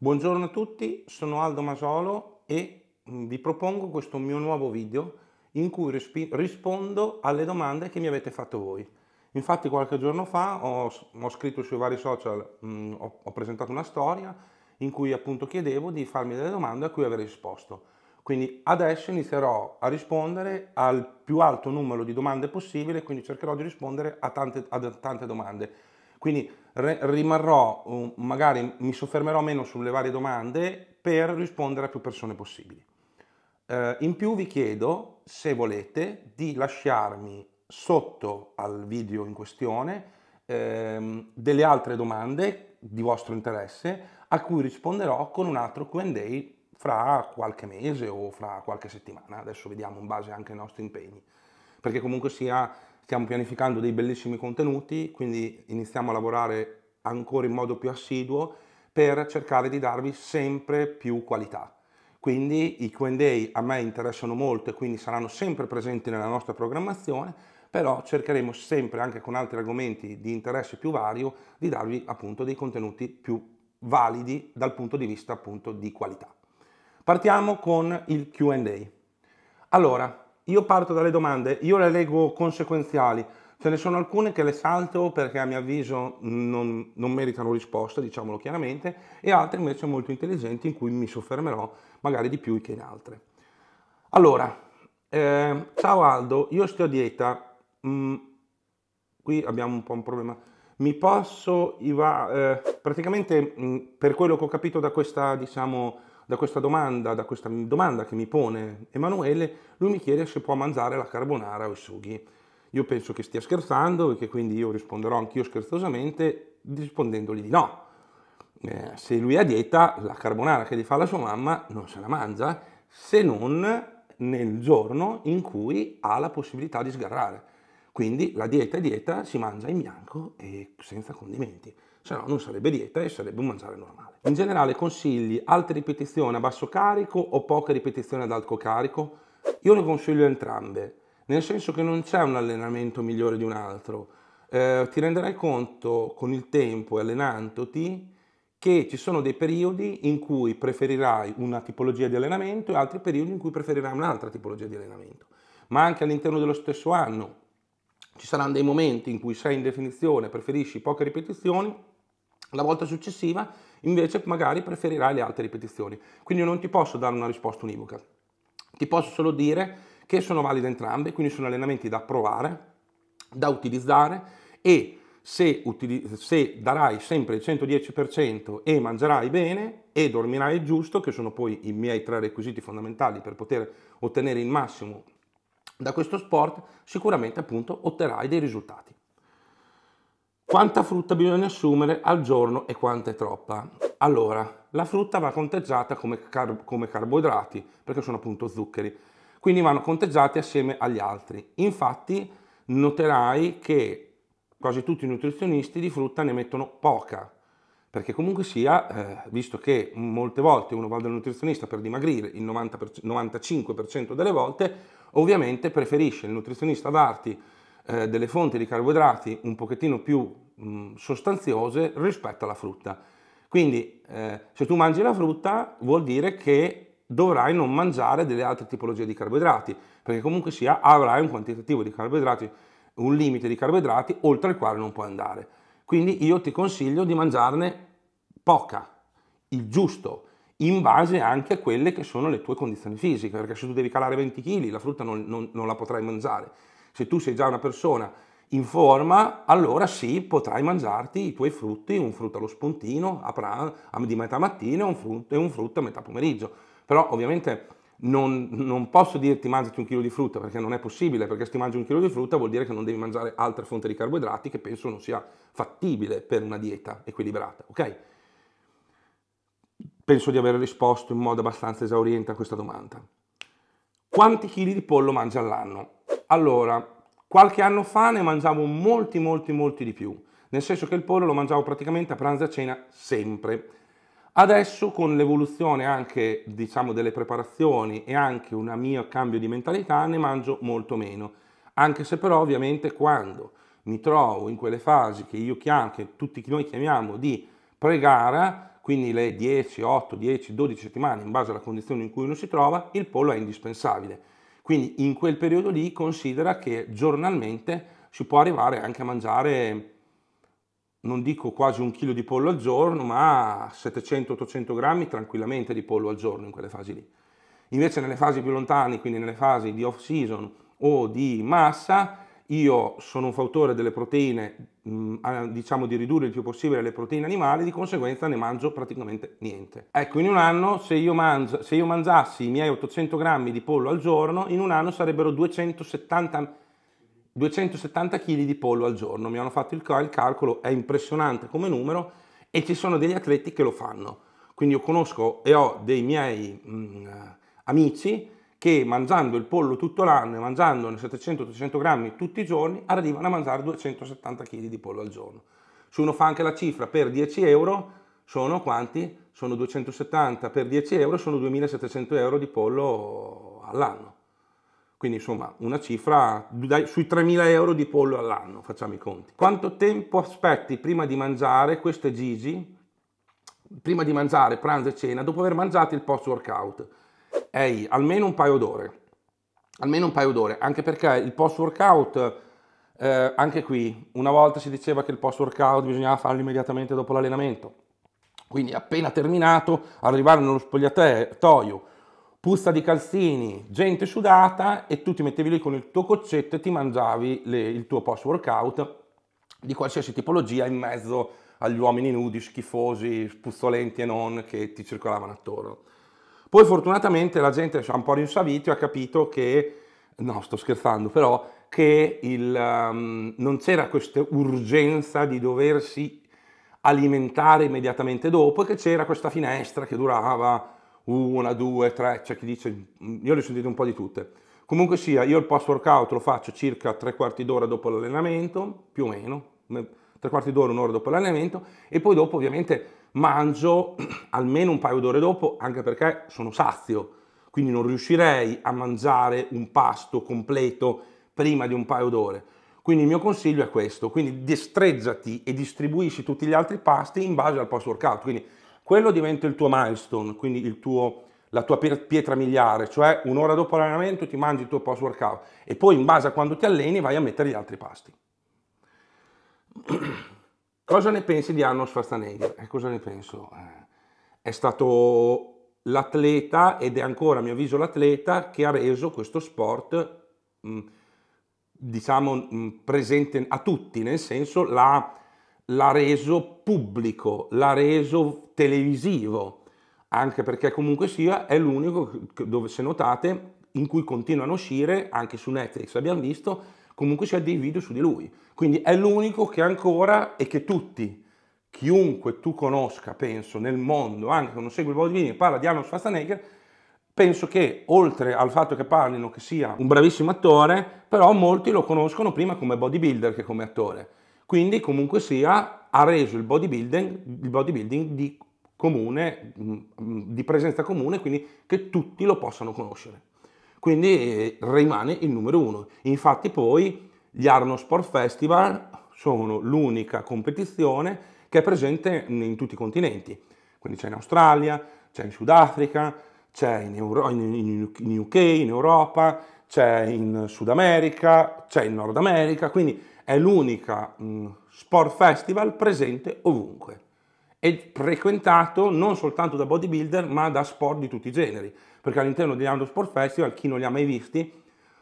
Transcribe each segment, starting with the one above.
Buongiorno a tutti, sono Aldo Masolo e mm, vi propongo questo mio nuovo video in cui rispondo alle domande che mi avete fatto voi. Infatti qualche giorno fa ho, ho scritto sui vari social, mh, mm, ho, ho, presentato una storia in cui appunto chiedevo di farmi delle domande a cui avrei risposto. Quindi adesso inizierò a rispondere al più alto numero di domande possibile, quindi cercherò di rispondere a tante, a tante domande. Quindi rimarrò, mm, magari mi soffermerò meno sulle varie domande per rispondere a più persone possibili. Eh, in più vi chiedo, se volete, di lasciarmi sotto al video in questione ehm, delle altre domande di vostro interesse a cui risponderò con un altro Q&A fra qualche mese o fra qualche settimana, adesso vediamo in base anche ai nostri impegni, perché comunque sia Stiamo pianificando dei bellissimi contenuti, quindi iniziamo a lavorare ancora in modo più assiduo per cercare di darvi sempre più qualità. Quindi i Q&A a me interessano molto e quindi saranno sempre presenti nella nostra programmazione, però cercheremo sempre anche con altri argomenti di interesse più vario di darvi appunto dei contenuti più validi dal punto di vista appunto di qualità. Partiamo con il Q&A. Allora, io parto dalle domande, io le leggo conseguenziali, ce ne sono alcune che le salto perché a mio avviso non, non meritano risposta, diciamolo chiaramente, e altre invece molto intelligenti in cui mi soffermerò magari di più che in altre. Allora, eh, ciao Aldo, io sto a dieta, mm, qui abbiamo un po' un problema, mi posso, Iva, eh, praticamente mh, mm, per quello che ho capito da questa, diciamo, da questa domanda, da questa domanda che mi pone Emanuele, lui mi chiede se può mangiare la carbonara o i sughi. Io penso che stia scherzando e che quindi io risponderò anch'io scherzosamente rispondendogli di no. Eh, se lui ha dieta, la carbonara che gli fa la sua mamma non se la mangia se non nel giorno in cui ha la possibilità di sgarrare. Quindi la dieta è dieta, si mangia in bianco e senza condimenti se no non sarebbe dieta e sarebbe un mangiare normale. In generale consigli alte ripetizioni a basso carico o poche ripetizioni ad alto carico? Io le consiglio entrambe, nel senso che non c'è un allenamento migliore di un altro. Eh, ti renderai conto con il tempo e allenandoti che ci sono dei periodi in cui preferirai una tipologia di allenamento e altri periodi in cui preferirai un'altra tipologia di allenamento. Ma anche all'interno dello stesso anno ci saranno dei momenti in cui sei in definizione, preferisci poche ripetizioni la volta successiva invece magari preferirai le altre ripetizioni. Quindi non ti posso dare una risposta univoca. Ti posso solo dire che sono valide entrambe, quindi sono allenamenti da provare, da utilizzare e se, se darai sempre il 110% e mangerai bene e dormirai giusto, che sono poi i miei tre requisiti fondamentali per poter ottenere il massimo da questo sport, sicuramente appunto otterrai dei risultati. Quanta frutta bisogna assumere al giorno e quanta è troppa? Allora, la frutta va conteggiata come, car come, carboidrati, perché sono appunto zuccheri, quindi vanno conteggiati assieme agli altri. Infatti noterai che quasi tutti i nutrizionisti di frutta ne mettono poca, perché comunque sia, eh, visto che molte volte uno va dal nutrizionista per dimagrire, il 90 95% delle volte, ovviamente preferisce il nutrizionista darti eh, delle fonti di carboidrati un pochettino più mh, mm, sostanziose rispetto alla frutta. Quindi eh, se tu mangi la frutta vuol dire che dovrai non mangiare delle altre tipologie di carboidrati, perché comunque sia avrai un quantitativo di carboidrati, un limite di carboidrati oltre il quale non puoi andare. Quindi io ti consiglio di mangiarne poca, il giusto, in base anche a quelle che sono le tue condizioni fisiche, perché se tu devi calare 20 kg la frutta non, non, non la potrai mangiare se tu sei già una persona in forma, allora sì, potrai mangiarti i tuoi frutti, un frutto allo spuntino a pranzo, di metà mattina un frutto, e un frutto a metà pomeriggio. Però ovviamente non, non, posso dirti mangiati un chilo di frutta perché non è possibile, perché se ti mangi un chilo di frutta vuol dire che non devi mangiare altre fonti di carboidrati che penso non sia fattibile per una dieta equilibrata, ok? Penso di aver risposto in modo abbastanza esauriente a questa domanda. Quanti chili di pollo mangi all'anno? Allora, Qualche anno fa ne mangiavo molti, molti, molti di più, nel senso che il pollo lo mangiavo praticamente a pranzo e a cena sempre. Adesso con l'evoluzione anche diciamo, delle preparazioni e anche un mio cambio di mentalità ne mangio molto meno, anche se però ovviamente quando mi trovo in quelle fasi che io chiamo, che tutti noi chiamiamo di pre quindi le 10, 8, 10, 12 settimane in base alla condizione in cui uno si trova, il pollo è indispensabile quindi in quel periodo lì considera che giornalmente si può arrivare anche a mangiare, non dico quasi un chilo di pollo al giorno, ma 700-800 grammi tranquillamente di pollo al giorno in quelle fasi lì. Invece nelle fasi più lontane, quindi nelle fasi di off season o di massa, io sono un fautore delle proteine, mm, diciamo di ridurre il più possibile le proteine animali, di conseguenza ne mangio praticamente niente. Ecco, in un anno se io, mangio, se io mangiassi i miei 800 grammi di pollo al giorno, in un anno sarebbero 270, 270 kg di pollo al giorno. Mi hanno fatto il, il calcolo, è impressionante come numero e ci sono degli atleti che lo fanno. Quindi io conosco e ho dei miei mh, mm, amici che mangiando il pollo tutto l'anno e mangiando 700-800 grammi tutti i giorni arrivano a mangiare 270 kg di pollo al giorno. Se uno fa anche la cifra per 10 euro sono quanti? Sono 270 per 10 euro, sono 2700 euro di pollo all'anno. Quindi insomma una cifra dai, sui 3.000 euro di pollo all'anno, facciamo i conti. Quanto tempo aspetti prima di mangiare, questo è Gigi, prima di mangiare pranzo e cena, dopo aver mangiato il post workout? ehi, almeno un paio d'ore, almeno un paio d'ore, anche perché il post workout, eh, anche qui, una volta si diceva che il post workout bisognava farlo immediatamente dopo l'allenamento, quindi appena terminato, arrivare nello spogliatoio, puzza di calzini, gente sudata e tu ti mettevi lì con il tuo coccetto e ti mangiavi le, il tuo post workout di qualsiasi tipologia in mezzo agli uomini nudi, schifosi, spuzzolenti e non che ti circolavano attorno. Poi fortunatamente la gente ha un po' rinsavito e ha capito che, no sto scherzando però, che il, um, non c'era questa urgenza di doversi alimentare immediatamente dopo e che c'era questa finestra che durava una, due, tre, c'è cioè chi dice, io le ho sentite un po' di tutte. Comunque sia, io il post workout lo faccio circa tre quarti d'ora dopo l'allenamento, più o meno, tre quarti d'ora, un'ora dopo l'allenamento e poi dopo ovviamente mangio almeno un paio d'ore dopo, anche perché sono sazio, quindi non riuscirei a mangiare un pasto completo prima di un paio d'ore. Quindi il mio consiglio è questo, quindi destreggiati e distribuisci tutti gli altri pasti in base al post workout, quindi quello diventa il tuo milestone, quindi tuo, la tua pietra miliare, cioè un'ora dopo l'allenamento ti mangi il tuo post workout e poi in base a quando ti alleni vai a mettere gli altri pasti. Cosa ne pensi di Arnold Schwarzenegger? E eh, cosa ne penso? Eh, è stato l'atleta, ed è ancora a mio avviso l'atleta, che ha reso questo sport, mm, diciamo, mm, presente a tutti, nel senso l'ha, l'ha reso pubblico, l'ha reso televisivo, anche perché comunque sia è l'unico, dove se notate, in cui continuano a uscire, anche su Netflix abbiamo visto, comunque sia dei video su di lui. Quindi è l'unico che ancora e che tutti, chiunque tu conosca, penso, nel mondo, anche quando segui il bodybuilding e parla di Arnold Schwarzenegger, penso che oltre al fatto che parlino che sia un bravissimo attore, però molti lo conoscono prima come bodybuilder che come attore. Quindi comunque sia ha reso il bodybuilding, il bodybuilding di comune, mm, mm, di presenza comune, quindi che tutti lo possano conoscere quindi eh, rimane il numero uno. Infatti poi gli Arno Sport Festival sono l'unica competizione che è presente in tutti i continenti, quindi c'è in Australia, c'è in Sudafrica, c'è in, Euro- in UK, in Europa, c'è in Sud America, c'è in Nord America, quindi è l'unica mh, sport festival presente ovunque è frequentato non soltanto da bodybuilder ma da sport di tutti i generi, perché all'interno di Arnold Sport Festival chi non li ha mai visti,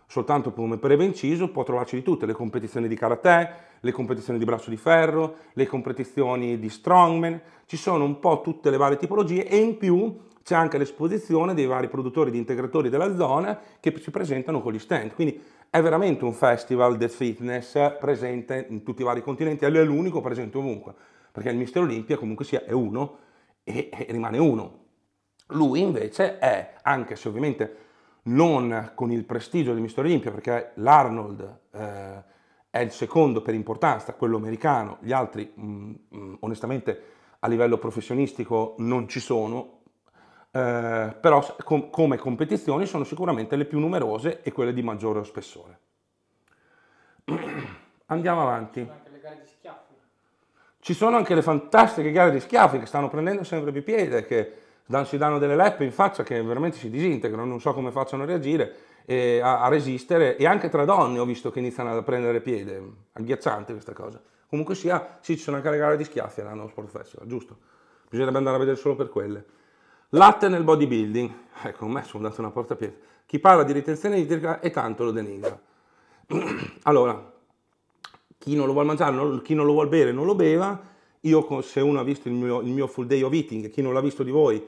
soltanto come breve inciso, può trovarci di tutte, le competizioni di karate, le competizioni di braccio di ferro, le competizioni di strongman, ci sono un po' tutte le varie tipologie e in più c'è anche l'esposizione dei vari produttori di integratori della zona che si presentano con gli stand, quindi è veramente un festival del fitness presente in tutti i vari continenti, è l'unico presente ovunque perché il mistero Olimpia comunque sia è uno e, e rimane uno. Lui invece è, anche se ovviamente non con il prestigio del mistero Olimpia, perché l'Arnold eh, è il secondo per importanza, quello americano, gli altri mh, mm, mh, mm, onestamente a livello professionistico non ci sono, eh, però com come competizioni sono sicuramente le più numerose e quelle di maggiore spessore. Andiamo avanti. Ci sono anche le fantastiche gare di schiaffi che stanno prendendo sempre più piede, che si danno delle leppe in faccia che veramente si disintegrano, non so come facciano a reagire, eh, a, a, resistere, e anche tra donne ho visto che iniziano a prendere piede, agghiacciante questa cosa. Comunque sia, sì, ci sono anche le gare di schiaffi all'anno Sport Festival, giusto? Bisognerebbe andare a vedere solo per quelle. Latte nel bodybuilding, ecco, a me sono dato una porta a piede. Chi parla di ritenzione idrica è tanto lo denigra. allora, chi non lo vuole mangiare, chi non lo vuole bere non lo beva, io se uno ha visto il mio, il mio full day of eating, chi non l'ha visto di voi,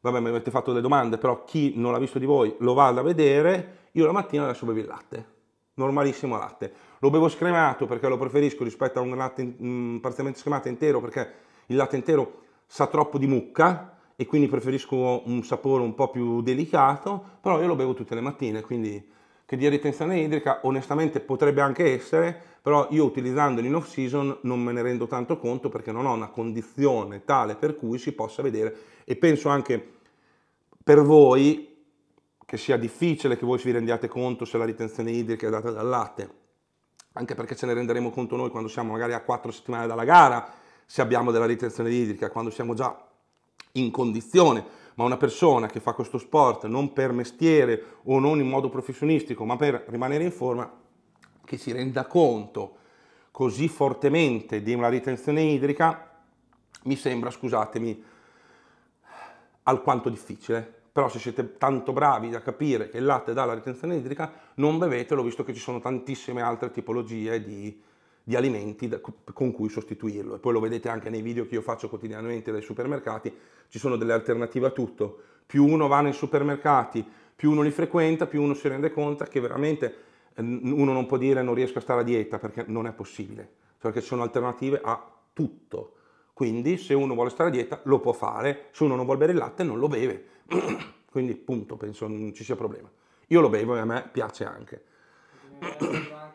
vabbè mi avete fatto delle domande, però chi non l'ha visto di voi lo vada a vedere, io la mattina adesso bevo il latte, normalissimo latte, lo bevo scremato perché lo preferisco rispetto a un latte mh, mm, parzialmente scremato intero perché il latte intero sa troppo di mucca e quindi preferisco un sapore un po' più delicato, però io lo bevo tutte le mattine, quindi che di ritenzione idrica onestamente potrebbe anche essere, però io utilizzando in off season non me ne rendo tanto conto perché non ho una condizione tale per cui si possa vedere e penso anche per voi che sia difficile che voi vi rendiate conto se la ritenzione idrica è data dal latte, anche perché ce ne renderemo conto noi quando siamo magari a 4 settimane dalla gara, se abbiamo della ritenzione idrica, quando siamo già in condizione ma una persona che fa questo sport non per mestiere o non in modo professionistico, ma per rimanere in forma, che si renda conto così fortemente di una ritenzione idrica, mi sembra, scusatemi, alquanto difficile. Però se siete tanto bravi da capire che il latte dà la ritenzione idrica, non bevetelo, visto che ci sono tantissime altre tipologie di, di alimenti da, con cui sostituirlo. E poi lo vedete anche nei video che io faccio quotidianamente dai supermercati, ci sono delle alternative a tutto. Più uno va nei supermercati, più uno li frequenta, più uno si rende conto che veramente eh, uno non può dire non riesco a stare a dieta perché non è possibile, perché cioè ci sono alternative a tutto. Quindi se uno vuole stare a dieta lo può fare, se uno non vuole bere il latte non lo beve. Quindi punto, penso non ci sia problema. Io lo bevo e a me piace anche. anche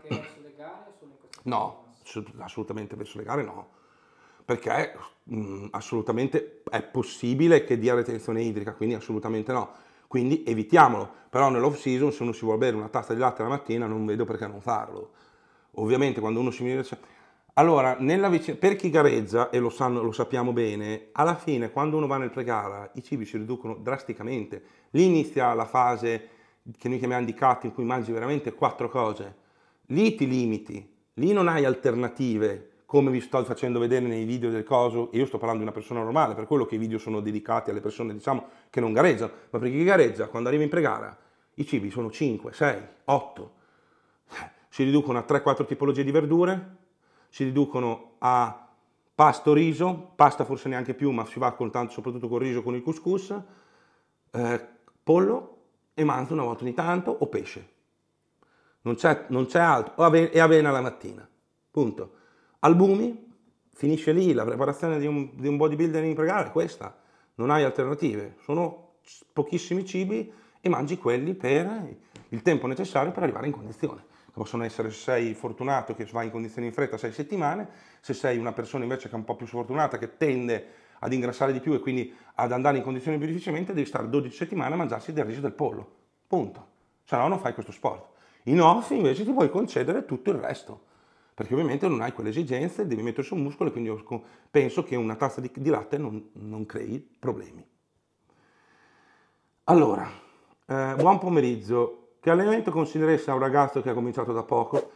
verso le gare? No, assolutamente verso le gare no perché mh, mm, assolutamente è possibile che dia retenzione idrica, quindi assolutamente no. Quindi evitiamolo, però nell'off season se uno si vuole bere una tazza di latte la mattina non vedo perché non farlo. Ovviamente quando uno si mira... Allora, vicina, per chi gareggia, e lo, sanno, lo, sappiamo bene, alla fine quando uno va nel pregara i cibi si riducono drasticamente. Lì inizia la fase che noi chiamiamo di cut in cui mangi veramente quattro cose. Lì ti limiti, lì non hai alternative, come vi sto facendo vedere nei video del coso, io sto parlando di una persona normale, per quello che i video sono dedicati alle persone, diciamo, che non gareggiano, ma perché chi gareggia, quando arriva in pregara, i cibi sono 5, 6, 8, si riducono a 3-4 tipologie di verdure, si riducono a pasto riso, pasta forse neanche più, ma si va con tanto, soprattutto col riso, con il couscous, eh, pollo e manzo una volta ogni tanto, o pesce. Non c'è, non c'è altro, o ave, e avena la mattina, punto. Albumi, finisce lì, la preparazione di un, di un bodybuilder in pregare questa, non hai alternative, sono pochissimi cibi e mangi quelli per il tempo necessario per arrivare in condizione. Possono essere se sei fortunato che vai in condizione in fretta 6 settimane, se sei una persona invece che è un po' più sfortunata che tende ad ingrassare di più e quindi ad andare in condizione più difficilmente, devi stare 12 settimane a mangiarsi del riso del pollo. Punto. Se no non fai questo sport. In off invece ti puoi concedere tutto il resto perché ovviamente non hai quelle esigenze, devi mettere su muscolo e quindi io penso che una tazza di, di latte non, non, crei problemi. Allora, eh, buon pomeriggio. Che allenamento consiglieresti a un ragazzo che ha cominciato da poco?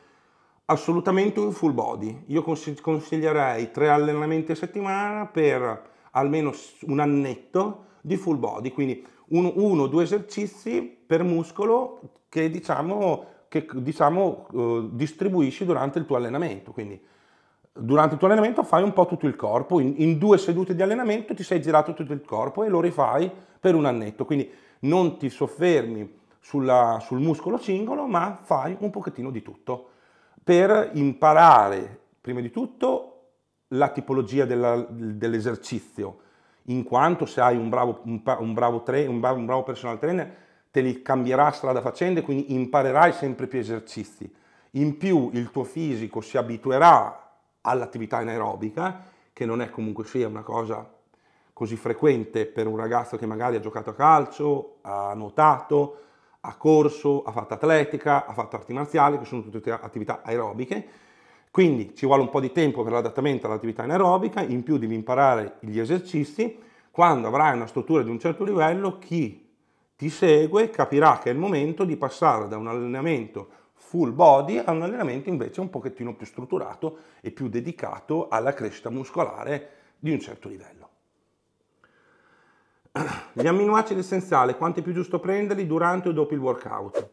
Assolutamente un full body. Io consiglierei tre allenamenti a settimana per almeno un annetto di full body, quindi uno o due esercizi per muscolo che diciamo che diciamo, eh, distribuisci durante il tuo allenamento. Quindi durante il tuo allenamento fai un po' tutto il corpo, in, in, due sedute di allenamento ti sei girato tutto il corpo e lo rifai per un annetto, quindi non ti soffermi sulla, sul muscolo singolo, ma fai un pochettino di tutto per imparare prima di tutto la tipologia dell'esercizio, in quanto se hai un bravo, un, un bravo, tre, un bravo, un bravo personal trainer te li cambierà strada facendo e quindi imparerai sempre più esercizi. In più il tuo fisico si abituerà all'attività anaerobica, che non è comunque sia una cosa così frequente per un ragazzo che magari ha giocato a calcio, ha nuotato, ha corso, ha fatto atletica, ha fatto arti marziali, che sono tutte attività aerobiche. Quindi ci vuole un po' di tempo per l'adattamento all'attività anaerobica, in più devi imparare gli esercizi. Quando avrai una struttura di un certo livello, chi ti segue, capirà che è il momento di passare da un allenamento full body a un allenamento invece un pochettino più strutturato e più dedicato alla crescita muscolare di un certo livello. Gli amminoacidi essenziali, quanto è più giusto prenderli durante o dopo il workout?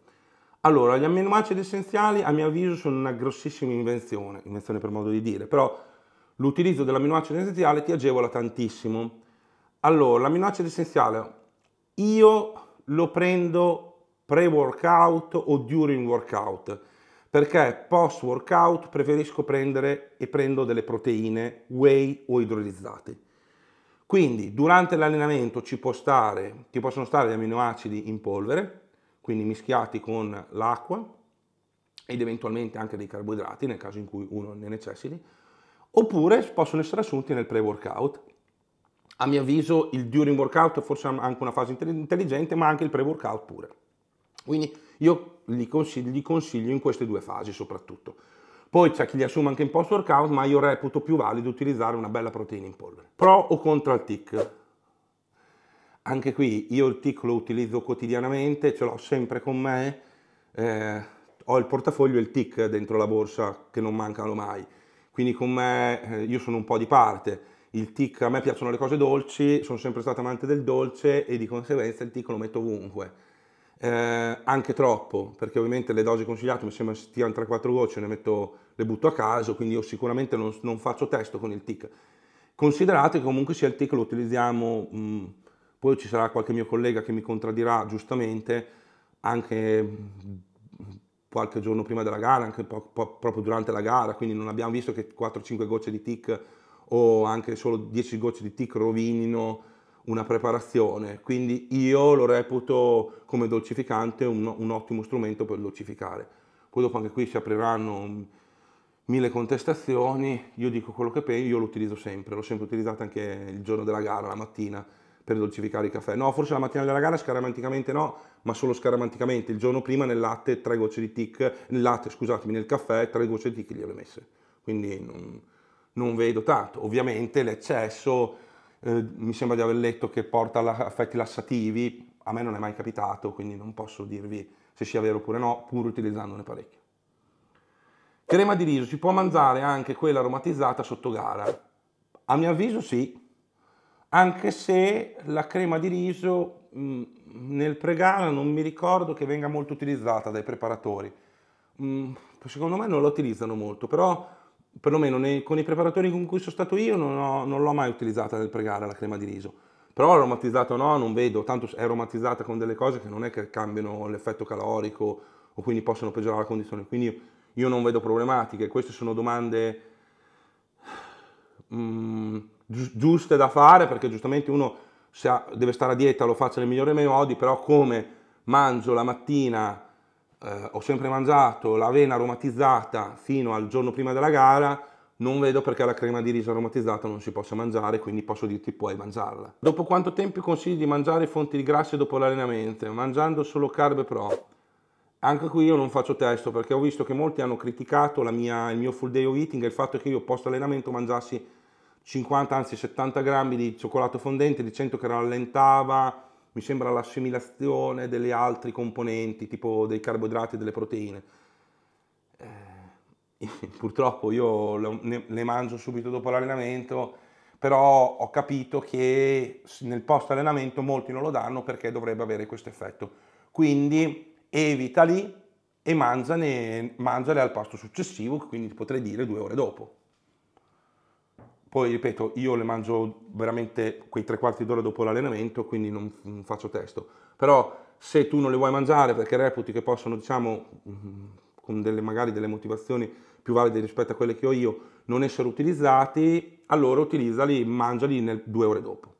Allora, gli amminoacidi essenziali a mio avviso sono una grossissima invenzione, invenzione per modo di dire, però l'utilizzo dell'amminoacido essenziale ti agevola tantissimo. Allora, l'amminoacido essenziale, io lo prendo pre-workout o during workout, perché post-workout preferisco prendere e prendo delle proteine whey o idrolizzate. Quindi durante l'allenamento ci, stare, ci possono stare gli aminoacidi in polvere, quindi mischiati con l'acqua ed eventualmente anche dei carboidrati nel caso in cui uno ne necessiti, oppure possono essere assunti nel pre-workout a mio avviso il during workout è forse anche una fase intelligente, ma anche il pre-workout pure. Quindi io li consiglio, li consiglio in queste due fasi soprattutto. Poi c'è chi li assume anche in post workout, ma io reputo più valido utilizzare una bella proteina in polvere. Pro o contro il TIC? Anche qui io il TIC lo utilizzo quotidianamente, ce l'ho sempre con me, eh, ho il portafoglio e il TIC dentro la borsa che non mancano mai, quindi con me eh, io sono un po' di parte il tic, a me piacciono le cose dolci, sono sempre stato amante del dolce e di conseguenza il tic lo metto ovunque. Eh, anche troppo, perché ovviamente le dosi consigliate mi sembra stiano 3-4 gocce, ne metto, le butto a caso, quindi io sicuramente non, non faccio testo con il tic. Considerate che comunque sia il tic lo utilizziamo, mh, mm, poi ci sarà qualche mio collega che mi contraddirà giustamente, anche mm, qualche giorno prima della gara, anche po- po- proprio durante la gara, quindi non abbiamo visto che 4-5 gocce di tic o anche solo 10 gocce di tic rovinino una preparazione, quindi io lo reputo come dolcificante un, un ottimo strumento per dolcificare. Poi dopo anche qui si apriranno mille contestazioni, io dico quello che penso, io lo utilizzo sempre, l'ho sempre utilizzato anche il giorno della gara, la mattina, per dolcificare il caffè. No, forse la mattina della gara scaramanticamente no, ma solo scaramanticamente. Il giorno prima nel latte tre gocce di tic, nel latte, scusatemi, nel caffè tre gocce di tic gliele ho messe. Quindi non, non vedo tanto. Ovviamente l'eccesso, eh, mi sembra di aver letto che porta a effetti lassativi, a me non è mai capitato, quindi non posso dirvi se sia vero oppure no, pur utilizzandone parecchio. Crema di riso, si può mangiare anche quella aromatizzata sotto gara? A mio avviso sì, anche se la crema di riso mh, mm, nel pregara non mi ricordo che venga molto utilizzata dai preparatori. Mh, mm, secondo me non la utilizzano molto, però perlomeno nei, con i preparatori con cui sono stato io, non, ho, non l'ho mai utilizzata nel pregare la crema di riso. Però aromatizzata o no, non vedo, tanto è aromatizzata con delle cose che non è che cambiano l'effetto calorico o quindi possono peggiorare la condizione. Quindi io non vedo problematiche, queste sono domande mm, giuste da fare perché giustamente uno se deve stare a dieta lo faccia nel migliore dei modi, però come mangio la mattina eh, ho sempre mangiato l'avena aromatizzata fino al giorno prima della gara, non vedo perché la crema di riso aromatizzata non si possa mangiare, quindi posso dirti puoi mangiarla. Dopo quanto tempo consigli di mangiare fonti di grassi dopo l'allenamento? Mangiando solo carb pro. Anche qui io non faccio testo perché ho visto che molti hanno criticato mia, il mio full day of eating e il fatto che io post allenamento mangiassi 50 anzi 70 grammi di cioccolato fondente dicendo che rallentava mi sembra l'assimilazione delle altre componenti, tipo dei carboidrati e delle proteine. Eh, purtroppo io le, mangio subito dopo l'allenamento, però ho capito che nel post allenamento molti non lo danno perché dovrebbe avere questo effetto. Quindi evitali e mangiane, mangiale al pasto successivo, quindi potrei dire due ore dopo. Poi ripeto, io le mangio veramente quei tre quarti d'ora dopo l'allenamento, quindi non, non faccio testo. Però se tu non le vuoi mangiare perché reputi che possono, diciamo, mm, con delle, magari delle motivazioni più valide rispetto a quelle che ho io, non essere utilizzati, allora utilizzali, mangiali nel, due ore dopo.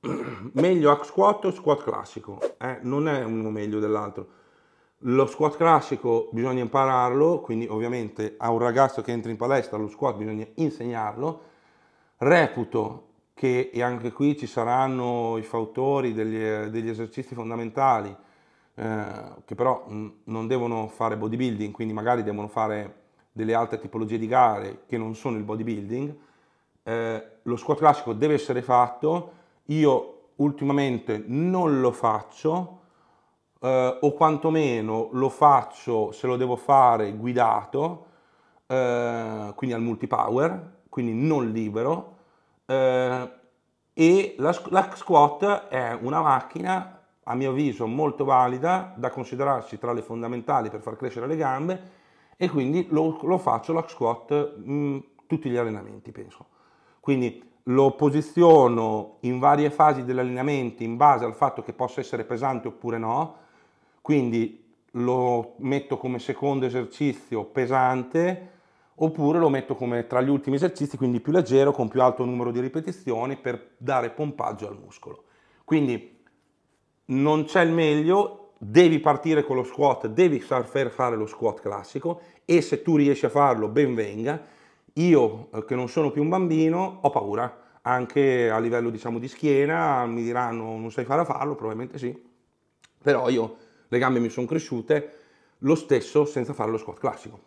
meglio hack squat o squat classico? Eh? Non è uno meglio dell'altro lo squat classico bisogna impararlo, quindi ovviamente a un ragazzo che entra in palestra lo squat bisogna insegnarlo. Reputo che, e anche qui ci saranno i fautori degli, degli esercizi fondamentali, eh, che però mm, non devono fare bodybuilding, quindi magari devono fare delle altre tipologie di gare che non sono il bodybuilding. Eh, lo squat classico deve essere fatto, io ultimamente non lo faccio, eh, o quantomeno lo faccio se lo devo fare guidato, eh, quindi al multipower, quindi non libero, eh, e la, la squat è una macchina a mio avviso molto valida da considerarsi tra le fondamentali per far crescere le gambe e quindi lo, lo faccio la squat mh, mm, tutti gli allenamenti penso quindi lo posiziono in varie fasi dell'allenamento in base al fatto che possa essere pesante oppure no quindi lo metto come secondo esercizio pesante oppure lo metto come tra gli ultimi esercizi, quindi più leggero, con più alto numero di ripetizioni per dare pompaggio al muscolo. Quindi non c'è il meglio, devi partire con lo squat, devi far fare lo squat classico e se tu riesci a farlo, ben venga. Io eh, che non sono più un bambino ho paura, anche a livello diciamo di schiena, mi diranno non sai fare a farlo, probabilmente sì, però io le gambe mi sono cresciute, lo stesso senza fare lo squat classico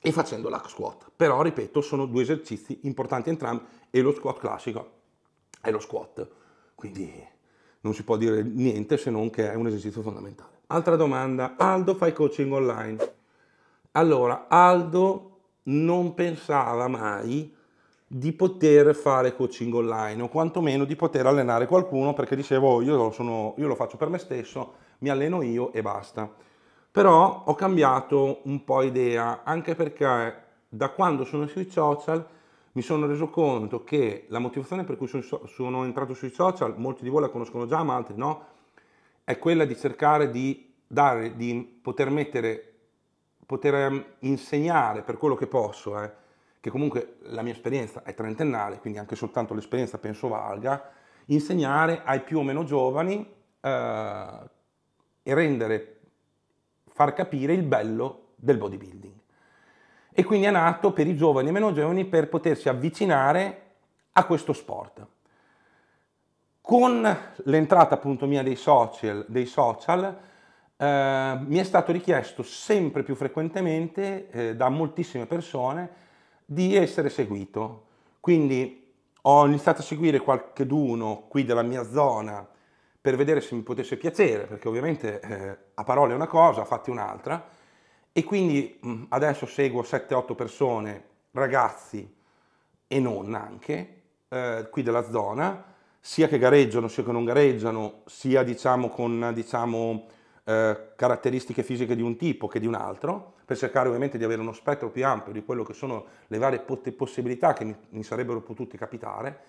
e facendo l'hack squat. Però, ripeto, sono due esercizi importanti entrambi e lo squat classico è lo squat. Quindi non si può dire niente se non che è un esercizio fondamentale. Altra domanda, Aldo fai coaching online? Allora, Aldo non pensava mai di poter fare coaching online o quantomeno di poter allenare qualcuno perché dicevo oh, io sono, io lo faccio per me stesso mi alleno io e basta. Però ho cambiato un po' idea, anche perché da quando sono sui social mi sono reso conto che la motivazione per cui sono, sono entrato sui social, molti di voi la conoscono già, ma altri no, è quella di cercare di dare, di poter mettere, poter ehm, insegnare per quello che posso, eh, che comunque la mia esperienza è trentennale, quindi anche soltanto l'esperienza penso valga, insegnare ai più o meno giovani eh, e rendere, far capire il bello del bodybuilding. E quindi è nato per i giovani e meno giovani per potersi avvicinare a questo sport. Con l'entrata appunto mia dei social, dei social eh, mi è stato richiesto sempre più frequentemente eh, da moltissime persone di essere seguito. Quindi ho iniziato a seguire qualcheduno qui della mia zona per vedere se mi potesse piacere, perché ovviamente eh, a parole è una cosa, a fatti un'altra, e quindi mh, mm, adesso seguo 7-8 persone, ragazzi e non anche, eh, qui della zona, sia che gareggiano sia che non gareggiano, sia diciamo con diciamo, eh, caratteristiche fisiche di un tipo che di un altro, per cercare ovviamente di avere uno spettro più ampio di quello che sono le varie possibilità che mi, mi sarebbero potute capitare,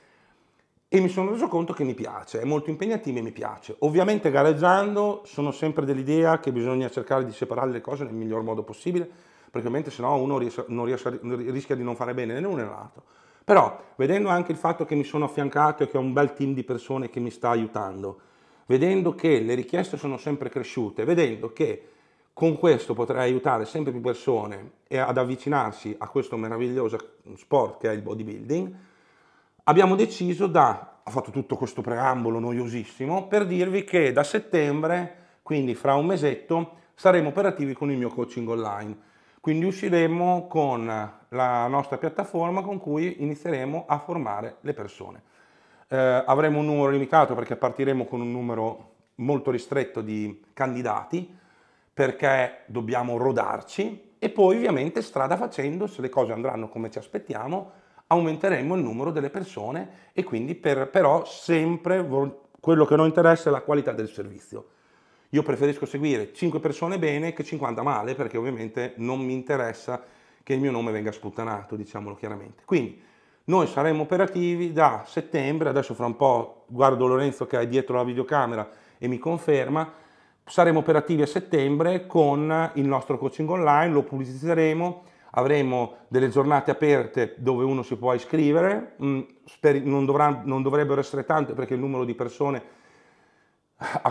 e mi sono reso conto che mi piace, è molto impegnativo e mi piace. Ovviamente gareggiando sono sempre dell'idea che bisogna cercare di separare le cose nel miglior modo possibile, perché ovviamente sennò uno riesce, riesce, rischia di non fare bene né l'uno né l'altro. Però vedendo anche il fatto che mi sono affiancato e che ho un bel team di persone che mi sta aiutando, vedendo che le richieste sono sempre cresciute, vedendo che con questo potrei aiutare sempre più persone ad avvicinarsi a questo meraviglioso sport che è il bodybuilding, abbiamo deciso da, ho fatto tutto questo preambolo noiosissimo, per dirvi che da settembre, quindi fra un mesetto, saremo operativi con il mio coaching online. Quindi usciremo con la nostra piattaforma con cui inizieremo a formare le persone. Eh, avremo un numero limitato perché partiremo con un numero molto ristretto di candidati perché dobbiamo rodarci e poi ovviamente strada facendo, se le cose andranno come ci aspettiamo, aumenteremmo il numero delle persone e quindi per, però sempre quello che non interessa è la qualità del servizio. Io preferisco seguire 5 persone bene che 50 male perché ovviamente non mi interessa che il mio nome venga sputtanato, diciamolo chiaramente. Quindi noi saremo operativi da settembre, adesso fra un po' guardo Lorenzo che è dietro la videocamera e mi conferma, saremo operativi a settembre con il nostro coaching online, lo pubblicizzeremo, avremo delle giornate aperte dove uno si può iscrivere, mm, non, dovrà, non dovrebbero essere tante perché il numero di persone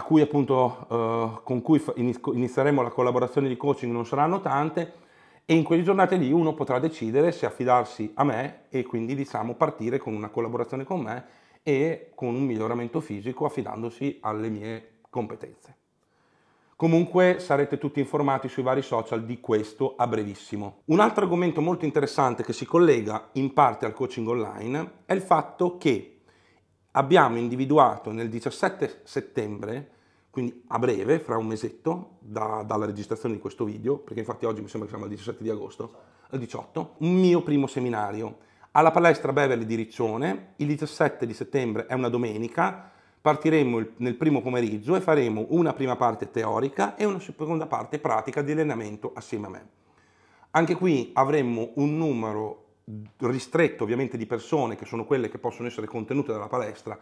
cui appunto, eh, con cui inizieremo la collaborazione di coaching non saranno tante e in quelle giornate lì uno potrà decidere se affidarsi a me e quindi diciamo partire con una collaborazione con me e con un miglioramento fisico affidandosi alle mie competenze. Comunque sarete tutti informati sui vari social di questo a brevissimo. Un altro argomento molto interessante che si collega in parte al coaching online è il fatto che abbiamo individuato nel 17 settembre, quindi a breve, fra un mesetto da, dalla registrazione di questo video, perché infatti oggi mi sembra che siamo al 17 di agosto, al 18, un mio primo seminario alla palestra Beverly di Riccione, il 17 di settembre è una domenica, Partiremo nel primo pomeriggio e faremo una prima parte teorica e una seconda parte pratica di allenamento assieme a me. Anche qui avremo un numero ristretto ovviamente di persone che sono quelle che possono essere contenute dalla palestra,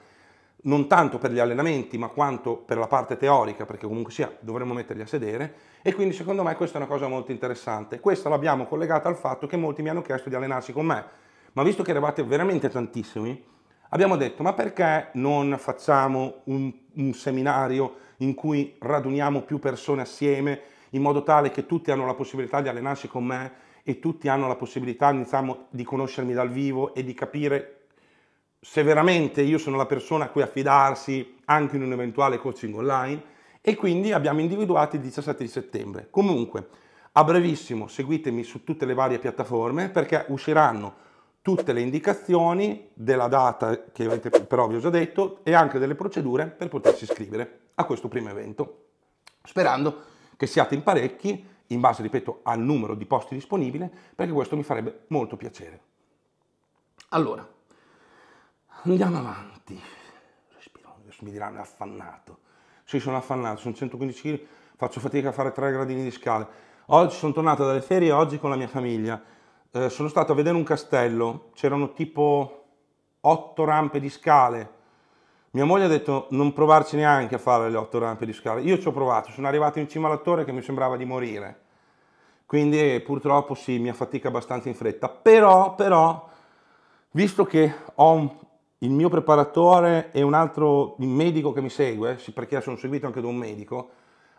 non tanto per gli allenamenti ma quanto per la parte teorica perché comunque sia dovremmo metterli a sedere e quindi secondo me questa è una cosa molto interessante. Questa l'abbiamo collegata al fatto che molti mi hanno chiesto di allenarsi con me, ma visto che eravate veramente tantissimi Abbiamo detto, ma perché non facciamo un, un, seminario in cui raduniamo più persone assieme in modo tale che tutti hanno la possibilità di allenarsi con me e tutti hanno la possibilità diciamo, di conoscermi dal vivo e di capire se veramente io sono la persona a cui affidarsi anche in un eventuale coaching online e quindi abbiamo individuato il 17 di settembre. Comunque, a brevissimo seguitemi su tutte le varie piattaforme perché usciranno tutte le indicazioni della data che avete, però vi ho già detto e anche delle procedure per potersi iscrivere a questo primo evento, sperando che siate in parecchi in base, ripeto, al numero di posti disponibili, perché questo mi farebbe molto piacere. Allora, andiamo avanti. Respiro, adesso mi diranno affannato. Sì, sono affannato, sono 115 kg, faccio fatica a fare 3 gradini di scale. Oggi sono tornato dalle ferie, oggi con la mia famiglia eh, sono stato a vedere un castello, c'erano tipo otto rampe di scale. Mia moglie ha detto non provarci neanche a fare le otto rampe di scale. Io ci ho provato, sono arrivato in cima alla torre che mi sembrava di morire. Quindi purtroppo sì, mi affatica abbastanza in fretta. Però, però, visto che ho un, il mio preparatore e un altro medico che mi segue, perché sono seguito anche da un medico,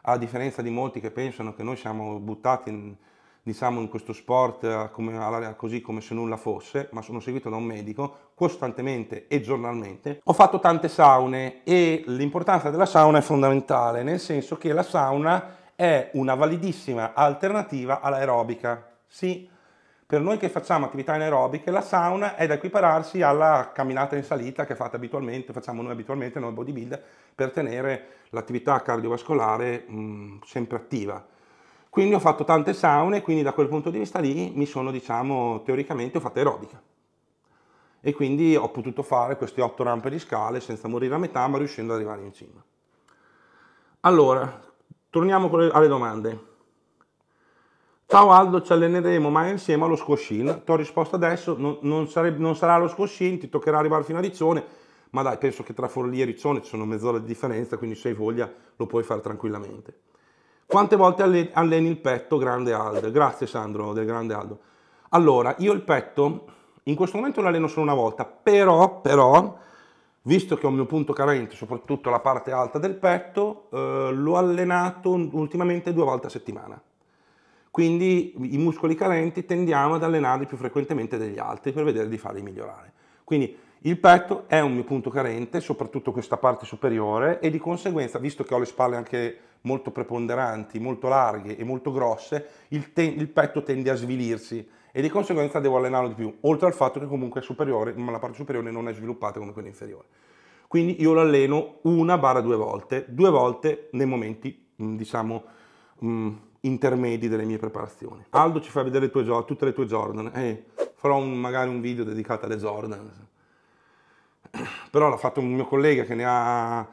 a differenza di molti che pensano che noi siamo buttati in, diciamo, in questo sport come, così come se nulla fosse, ma sono seguito da un medico costantemente e giornalmente. Ho fatto tante saune e l'importanza della sauna è fondamentale, nel senso che la sauna è una validissima alternativa all'aerobica. Sì, per noi che facciamo attività anaerobiche, la sauna è da equipararsi alla camminata in salita che fate abitualmente, facciamo noi abitualmente, noi bodybuild, per tenere l'attività cardiovascolare mh, sempre attiva. Quindi ho fatto tante saune, quindi da quel punto di vista lì mi sono, diciamo, teoricamente ho fatto aerobica. E quindi ho potuto fare queste otto rampe di scale senza morire a metà, ma riuscendo ad arrivare in cima. Allora, torniamo alle domande. Ciao Aldo, ci alleneremo mai insieme allo squashin. Ti ho risposto adesso, non, non, sarebbe, non sarà lo squashin, ti toccherà arrivare fino a Rizzone, ma dai, penso che tra Forlì e Rizzone ci sono mezz'ora di differenza, quindi se hai voglia lo puoi fare tranquillamente. Quante volte alleni il petto, grande Aldo? Grazie Sandro del grande Aldo. Allora, io il petto in questo momento lo alleno solo una volta, però, però visto che ho il mio punto carente, soprattutto la parte alta del petto, eh, l'ho allenato ultimamente due volte a settimana. Quindi i muscoli carenti tendiamo ad allenarli più frequentemente degli altri per vedere di farli migliorare. Quindi il petto è un mio punto carente, soprattutto questa parte superiore, e di conseguenza, visto che ho le spalle anche molto preponderanti, molto larghe e molto grosse, il, te- il petto tende a svilirsi e di conseguenza devo allenarlo di più, oltre al fatto che comunque è superiore, ma la parte superiore non è sviluppata come quella inferiore. Quindi io lo alleno una barra due volte, due volte nei momenti, diciamo, mh, intermedi delle mie preparazioni. Aldo ci fa vedere le tue, tutte le tue Jordan, eh, farò un, magari un video dedicato alle Jordan. Però l'ha fatto un mio collega che ne ha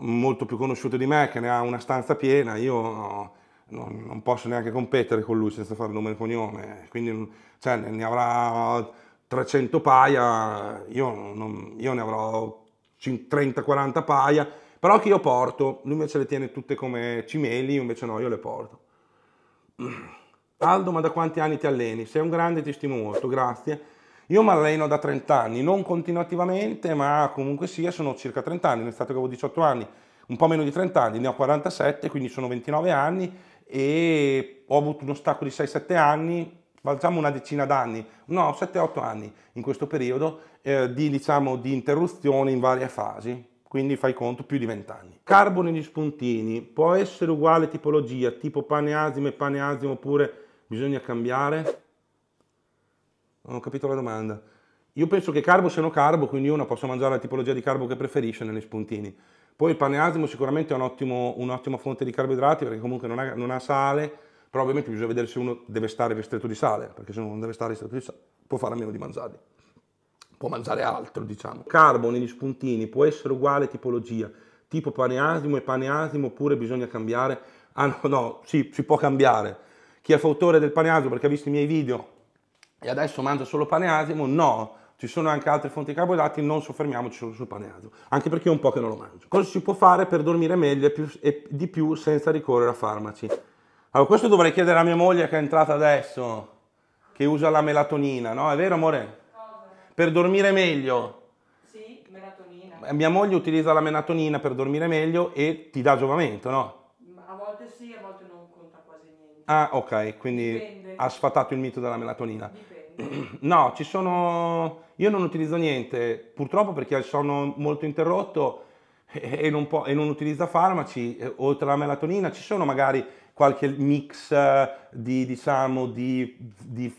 molto più conosciuto di me, che ne ha una stanza piena, io no, non, posso neanche competere con lui senza fare nome e cognome, quindi cioè, ne avrà 300 paia, io, non, io ne avrò 30-40 paia, però che io porto, lui invece le tiene tutte come cimeli, io invece no, io le porto. Aldo, ma da quanti anni ti alleni? Sei un grande, ti stimo molto, grazie. Io mi alleno da 30 anni, non continuativamente, ma comunque sia, sono circa 30 anni, nel stato che avevo 18 anni, un po' meno di 30 anni, ne ho 47, quindi sono 29 anni e ho avuto uno stacco di 6-7 anni, facciamo una decina d'anni, no, 7-8 anni in questo periodo, eh, di, diciamo, di interruzione in varie fasi quindi fai conto più di 20 anni. Carbo negli spuntini può essere uguale tipologia, tipo pane e pane asimo oppure bisogna cambiare? Non ho capito la domanda. Io penso che carbo siano carbo, quindi uno possa mangiare la tipologia di carbo che preferisce negli spuntini. Poi il pane asimo sicuramente è un'ottima fonte di carboidrati perché comunque non ha, non ha, sale, però ovviamente bisogna vedere se uno deve stare ristretto di sale, perché se uno non deve stare ristretto di sale può fare a meno di mangiarli. Può mangiare altro, diciamo. Carbo negli spuntini può essere uguale tipologia, tipo pane asimo e pane asimo oppure bisogna cambiare? Ah no, no, sì, si può cambiare. Chi è fautore del pane asimo perché ha visto i miei video e adesso mangio solo pane asimo, no, ci sono anche altre fonti di carboidrati, non soffermiamoci solo sul pane asimo, anche perché è un po' che non lo mangio. Cosa si può fare per dormire meglio e, più, e di più senza ricorrere a farmaci? Allora, questo dovrei chiedere a mia moglie che è entrata adesso, che usa la melatonina, no? È vero amore? Cosa? Per dormire meglio. Sì, melatonina. Eh, mia moglie utilizza la melatonina per dormire meglio e ti dà giovamento, no? A volte sì, a volte Ah, ok, quindi Dipende. ha sfatato il mito della melatonina. Dipende. No, ci sono... Io non utilizzo niente, purtroppo perché sono molto interrotto e non, può, e non utilizza farmaci, eh, oltre alla melatonina ci sono magari qualche mix eh, di, diciamo, di, di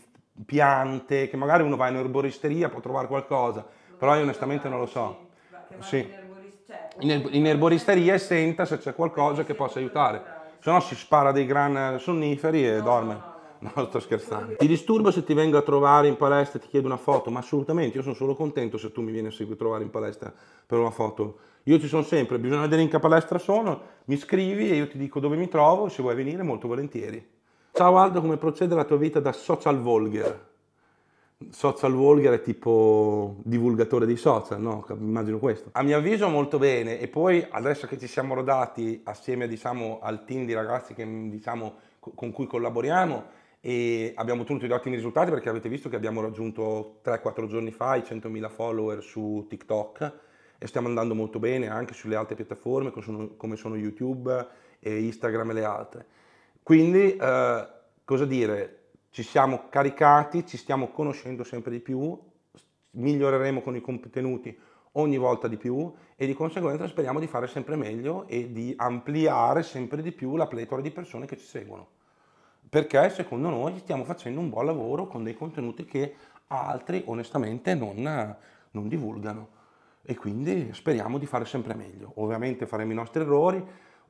piante, che magari uno va in erboristeria, può trovare qualcosa, lo però io onestamente non lo so. Sì. Cioè, in, erboristeria e senta se c'è qualcosa che possa aiutare se no si spara dei gran eh, sonniferi e no, dorme. No, no, sto scherzando. Ti disturbo se ti vengo a trovare in palestra e ti chiedo una foto, ma assolutamente, io sono solo contento se tu mi vieni a trovare in palestra per una foto. Io ci sono sempre, bisogna vedere in che palestra sono, mi scrivi e io ti dico dove mi trovo, se vuoi venire molto volentieri. Ciao Aldo, come procede la tua vita da social volger? social Walger è tipo divulgatore dei social, no? Immagino questo. A mio avviso molto bene e poi adesso che ci siamo rodati assieme diciamo, al team di ragazzi che, diciamo, con cui collaboriamo e abbiamo ottenuto degli ottimi risultati perché avete visto che abbiamo raggiunto 3-4 giorni fa i 100.000 follower su TikTok e stiamo andando molto bene anche sulle altre piattaforme come sono YouTube e Instagram e le altre. Quindi, eh, cosa dire, ci siamo caricati, ci stiamo conoscendo sempre di più, miglioreremo con i contenuti ogni volta di più e di conseguenza speriamo di fare sempre meglio e di ampliare sempre di più la pletora di persone che ci seguono. Perché secondo noi stiamo facendo un buon lavoro con dei contenuti che altri onestamente non, non divulgano e quindi speriamo di fare sempre meglio. Ovviamente faremo i nostri errori,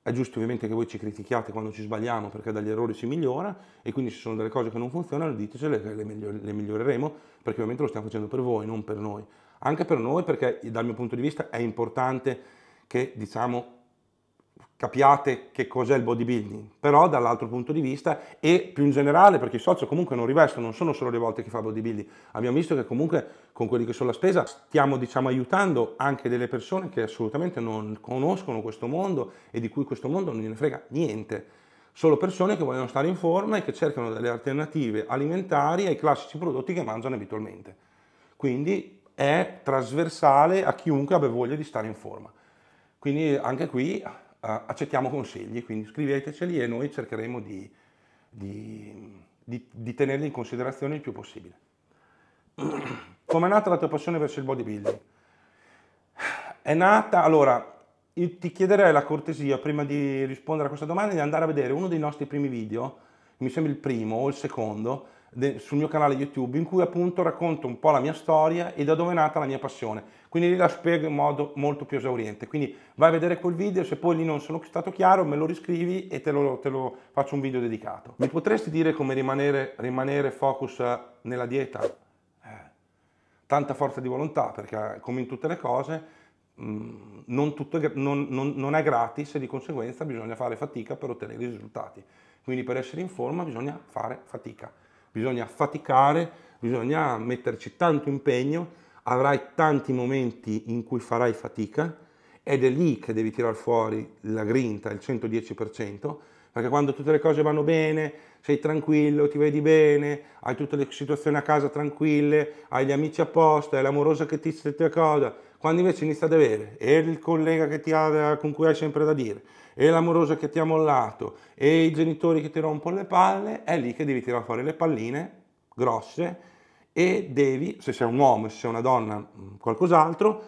è giusto ovviamente che voi ci critichiate quando ci sbagliamo perché dagli errori si migliora e quindi se sono delle cose che non funzionano ditecele che le, le miglioreremo perché ovviamente lo stiamo facendo per voi, non per noi. Anche per noi perché dal mio punto di vista è importante che diciamo capiate che cos'è il bodybuilding, però dall'altro punto di vista e più in generale, perché i social comunque non rivestono, non sono solo le volte che fa bodybuilding, abbiamo visto che comunque con quelli che sono la spesa stiamo diciamo aiutando anche delle persone che assolutamente non conoscono questo mondo e di cui questo mondo non gliene frega niente, solo persone che vogliono stare in forma e che cercano delle alternative alimentari ai classici prodotti che mangiano abitualmente. Quindi è trasversale a chiunque abbia voglia di stare in forma. Quindi anche qui eh, accettiamo consigli, quindi scriveteceli e noi cercheremo di, di, di, di tenerli in considerazione il più possibile. Come è nata la tua passione verso il bodybuilding? È nata, allora, io ti chiederei la cortesia, prima di rispondere a questa domanda, di andare a vedere uno dei nostri primi video, mi sembra il primo o il secondo, sul mio canale YouTube, in cui appunto racconto un po' la mia storia e da dove è nata la mia passione quindi lì la spiego in modo molto più esauriente. Quindi vai a vedere quel video, se poi lì non sono stato chiaro me lo riscrivi e te lo, te lo faccio un video dedicato. Mi potresti dire come rimanere, rimanere focus nella dieta? Eh, tanta forza di volontà, perché eh, come in tutte le cose mm, non, tutto, non, non, non, è gratis e di conseguenza bisogna fare fatica per ottenere i risultati. Quindi per essere in forma bisogna fare fatica, bisogna faticare, bisogna metterci tanto impegno avrai tanti momenti in cui farai fatica ed è lì che devi tirar fuori la grinta, il 110%, perché quando tutte le cose vanno bene, sei tranquillo, ti vedi bene, hai tutte le situazioni a casa tranquille, hai gli amici apposta, hai l'amorosa che ti sente cosa, quando invece inizia ad avere, e il collega ha, con cui hai sempre da dire, e l'amorosa che ti ha mollato, e i genitori che ti rompono le palle, è lì che devi tirare fuori le palline grosse e devi, se sei un uomo, se sei una donna, mm, qualcos'altro,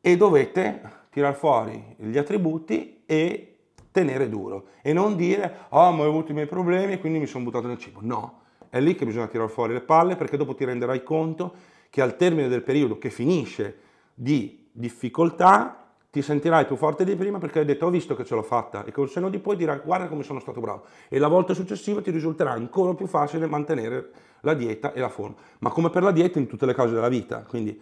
e dovete tirar fuori gli attributi e tenere duro e non dire oh ma ho avuto i miei problemi e quindi mi sono buttato nel cibo. No, è lì che bisogna tirar fuori le palle perché dopo ti renderai conto che al termine del periodo che finisce di difficoltà ti sentirai più forte di prima perché hai detto ho visto che ce l'ho fatta e col seno di poi dirai guarda come sono stato bravo e la volta successiva ti risulterà ancora più facile mantenere la dieta e la forma, ma come per la dieta in tutte le cose della vita, quindi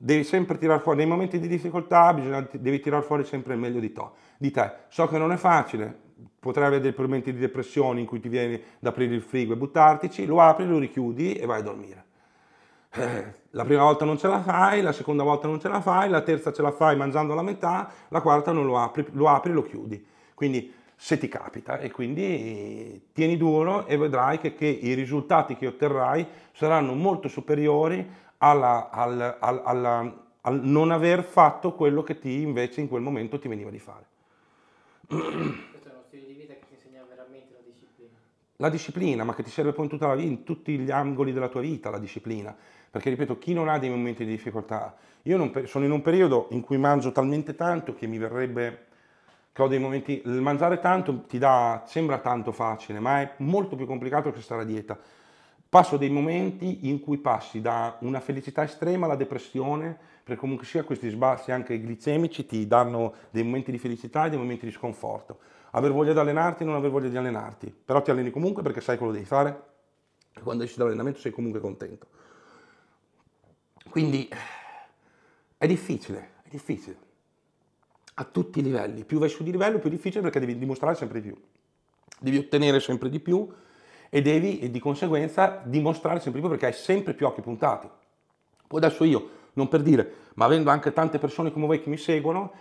devi sempre tirare fuori, nei momenti di difficoltà bisogna, devi tirare fuori sempre il meglio di, to, di te, so che non è facile, potrai avere dei momenti di depressione in cui ti viene da aprire il frigo e buttartici, lo apri, lo richiudi e vai a dormire eh, la prima volta non ce la fai, la seconda volta non ce la fai, la terza ce la fai mangiando la metà, la quarta non lo apri, lo apri e lo chiudi. Quindi se ti capita e quindi tieni duro e vedrai che, che i risultati che otterrai saranno molto superiori alla, al, al, alla, al non aver fatto quello che ti invece in quel momento ti veniva di fare. la disciplina, ma che ti serve poi in, tutta la, in tutti gli angoli della tua vita la disciplina, perché ripeto, chi non ha dei momenti di difficoltà? Io non, sono in un periodo in cui mangio talmente tanto che mi verrebbe, che ho dei momenti, il mangiare tanto ti dà, sembra tanto facile, ma è molto più complicato che stare a dieta. Passo dei momenti in cui passi da una felicità estrema alla depressione, perché comunque sia questi sbassi anche glicemici ti danno dei momenti di felicità e dei momenti di sconforto. Aver voglia di allenarti e non aver voglia di allenarti, però ti alleni comunque perché sai quello devi fare e quando esci dall'allenamento sei comunque contento. Quindi è difficile, è difficile, a tutti i livelli, più vai su di livello più è difficile perché devi dimostrare sempre di più, devi ottenere sempre di più e devi di conseguenza dimostrare sempre di più perché hai sempre più occhi puntati. Poi adesso io non per dire, ma avendo anche tante persone come voi che mi seguono,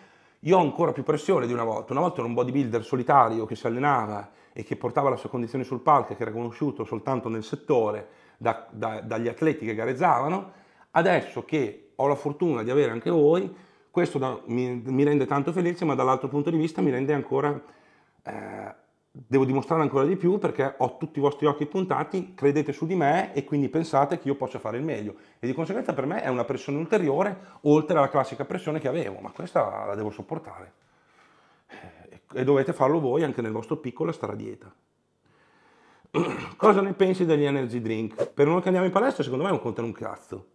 io ho ancora più pressione di una volta. Una volta ero un bodybuilder solitario che si allenava e che portava la sua condizione sul palco, che era conosciuto soltanto nel settore da, da, dagli atleti che gareggiavano. Adesso che ho la fortuna di avere anche voi, questo da, mi, mi, rende tanto felice, ma dall'altro punto di vista mi rende ancora... Eh, devo dimostrare ancora di più perché ho tutti i vostri occhi puntati, credete su di me e quindi pensate che io possa fare il meglio. E di conseguenza per me è una pressione ulteriore oltre alla classica pressione che avevo, ma questa la devo sopportare. E dovete farlo voi anche nel vostro piccolo stare a dieta. Cosa ne pensi degli energy drink? Per uno che andiamo in palestra secondo me non contano un cazzo,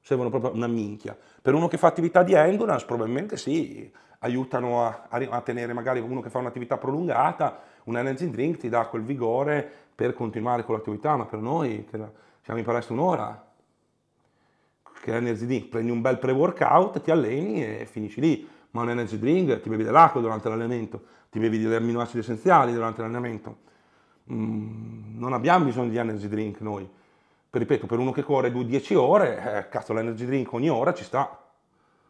servono proprio una minchia. Per uno che fa attività di endurance probabilmente sì, aiutano a, a tenere magari uno che fa un'attività prolungata un energy drink ti dà quel vigore per continuare con l'attività, ma per noi che siamo in palestra un'ora, che l'energy drink, prendi un bel pre-workout, ti alleni e finisci lì. Ma un energy drink ti bevi dell'acqua durante l'allenamento, ti bevi degli amminoacidi essenziali durante l'allenamento. Mm, non abbiamo bisogno di energy drink noi. Per, ripeto, per uno che corre 10 ore, eh, cazzo l'energy drink ogni ora ci sta.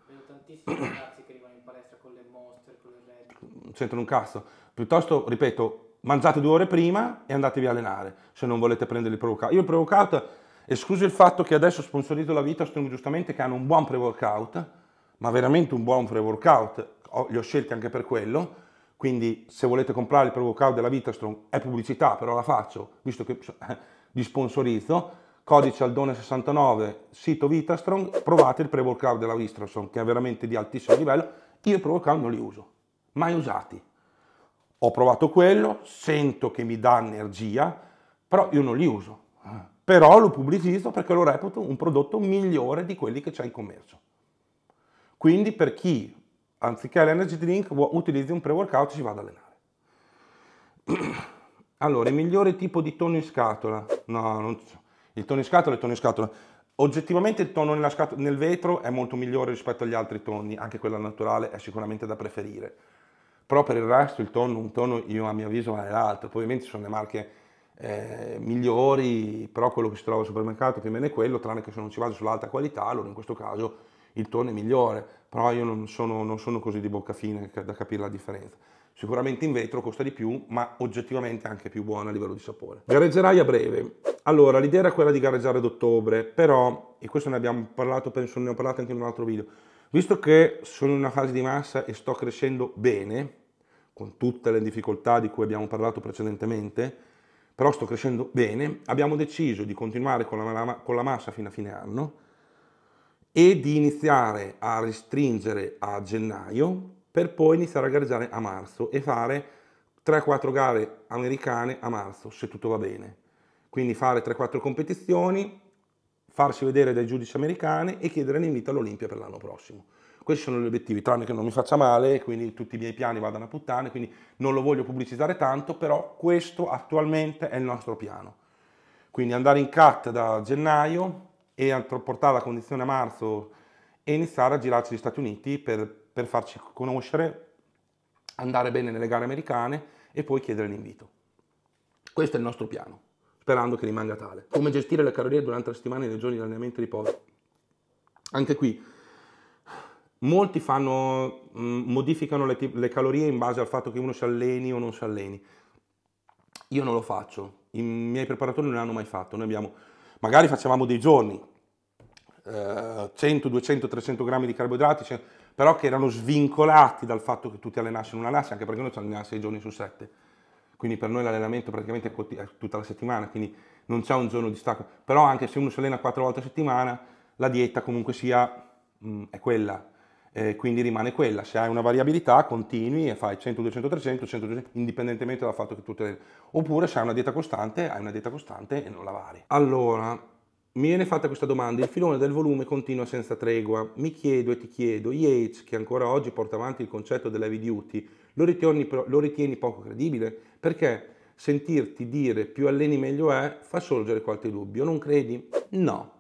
Vedo tantissimi ragazzi che arrivano in palestra con le monster, con le red. Non c'entrano un cazzo. Piuttosto, ripeto, mangiate due ore prima e andatevi a allenare, se non volete prendere il pre-workout. Io il pre-workout, escluso il fatto che adesso sponsorizzo la vita, stringo giustamente che hanno un buon pre-workout, ma veramente un buon pre-workout, li ho scelti anche per quello, quindi se volete comprare il pre della Vitastrong è pubblicità, però la faccio, visto che vi sponsorizzo, codice Aldone69, sito Vitastrong, provate il pre-workout della Vitastron, che è veramente di altissimo livello, io i pre non li uso, mai usati, ho provato quello, sento che mi dà energia, però io non li uso. Però lo pubblicizzo perché lo reputo un prodotto migliore di quelli che c'è in commercio. Quindi per chi, anziché l'energy drink, utilizzi un pre-workout e si va ad allenare. Allora, il migliore tipo di tonno in scatola? No, non so. Il tonno in scatola è il tonno in scatola. Oggettivamente il tonno scatola, nel vetro è molto migliore rispetto agli altri tonni, anche quello naturale è sicuramente da preferire però per il resto il tono, un tono io a mio avviso vale l'altro, poi ovviamente sono le marche eh, migliori, però quello che si trova al supermercato più o meno è quello, tranne che se non ci vado sull'alta qualità, allora in questo caso il tono è migliore, però io non sono, non sono così di bocca fine da capire la differenza. Sicuramente in vetro costa di più, ma oggettivamente anche più buona a livello di sapore. Gareggerai a breve. Allora, l'idea era quella di gareggiare ad ottobre, però, e questo ne abbiamo parlato, penso ne ho parlato anche in un altro video, Visto che sono in una fase di massa e sto crescendo bene, con tutte le difficoltà di cui abbiamo parlato precedentemente, però sto crescendo bene, abbiamo deciso di continuare con la, con la massa fino a fine anno e di iniziare a restringere a gennaio per poi iniziare a gareggiare a marzo e fare 3-4 gare americane a marzo, se tutto va bene. Quindi fare 3-4 competizioni, farsi vedere dai giudici americani e chiedere l'invito all'Olimpia per l'anno prossimo. Questi sono gli obiettivi, tranne che non mi faccia male, quindi tutti i miei piani vadano a puttane, quindi non lo voglio pubblicizzare tanto, però questo attualmente è il nostro piano. Quindi andare in cut da gennaio e portare la condizione a marzo e iniziare a girarci gli Stati Uniti per, per farci conoscere, andare bene nelle gare americane e poi chiedere l'invito. Questo è il nostro piano sperando che rimanga tale. Come gestire le calorie durante la settimana e nei giorni di allenamento e riposo? Anche qui, molti fanno, mm, modificano le, le, calorie in base al fatto che uno si alleni o non si alleni. Io non lo faccio, i miei preparatori non l'hanno mai fatto. Noi abbiamo, magari facevamo dei giorni, eh, 100, 200, 300 grammi di carboidrati, cioè, però che erano svincolati dal fatto che tu ti allenassi in una lascia, anche perché noi ci allenassi 6 giorni su 7 quindi per noi l'allenamento praticamente è tutta la settimana, quindi non c'è un giorno di stacco, però anche se uno si allena quattro volte a settimana, la dieta comunque sia mh, è quella, eh, quindi rimane quella, se hai una variabilità continui e fai 100, 200, 300, 100, 200, indipendentemente dal fatto che tu te... Le... oppure se hai una dieta costante, hai una dieta costante e non la vari. Allora, mi viene fatta questa domanda, il filone del volume continua senza tregua. Mi chiedo e ti chiedo, Yates, che ancora oggi porta avanti il concetto dell'heavy duty, lo ritieni, lo ritieni poco credibile? Perché sentirti dire più alleni meglio è fa sorgere qualche dubbio, non credi? No.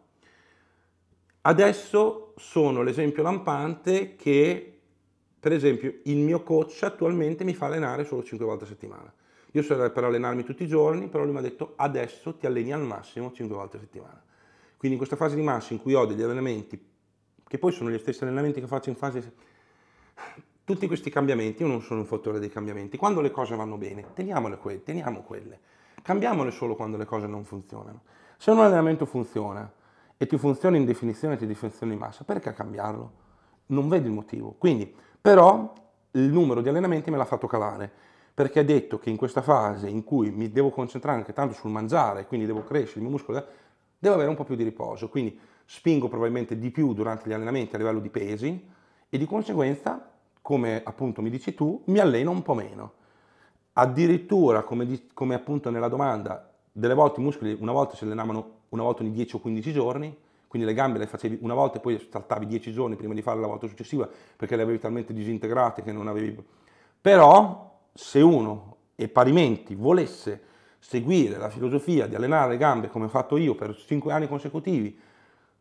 Adesso sono l'esempio lampante che, per esempio, il mio coach attualmente mi fa allenare solo 5 volte a settimana. Io sarei per allenarmi tutti i giorni, però lui mi ha detto adesso ti alleni al massimo 5 volte a settimana. Quindi in questa fase di massa in cui ho degli allenamenti, che poi sono gli stessi allenamenti che faccio in fase tutti questi cambiamenti, io non sono un fattore dei cambiamenti. Quando le cose vanno bene, teniamole quelle, teniamo quelle. Cambiamole solo quando le cose non funzionano. Se un allenamento funziona e ti funziona in definizione e ti funziona in massa, perché cambiarlo? Non vedo il motivo. Quindi, però, il numero di allenamenti me l'ha fatto calare, perché ha detto che in questa fase in cui mi devo concentrare anche tanto sul mangiare, quindi devo crescere il mio muscolo, devo avere un po' più di riposo. Quindi spingo probabilmente di più durante gli allenamenti a livello di pesi e di conseguenza come appunto mi dici tu, mi alleno un po' meno. Addirittura, come, come appunto nella domanda, delle volte i muscoli una volta si allenavano una volta ogni 10 o 15 giorni, quindi le gambe le facevi una volta e poi saltavi 10 giorni prima di fare la volta successiva perché le avevi talmente disintegrate che non avevi... Però se uno e parimenti volesse seguire la filosofia di allenare le gambe come ho fatto io per 5 anni consecutivi,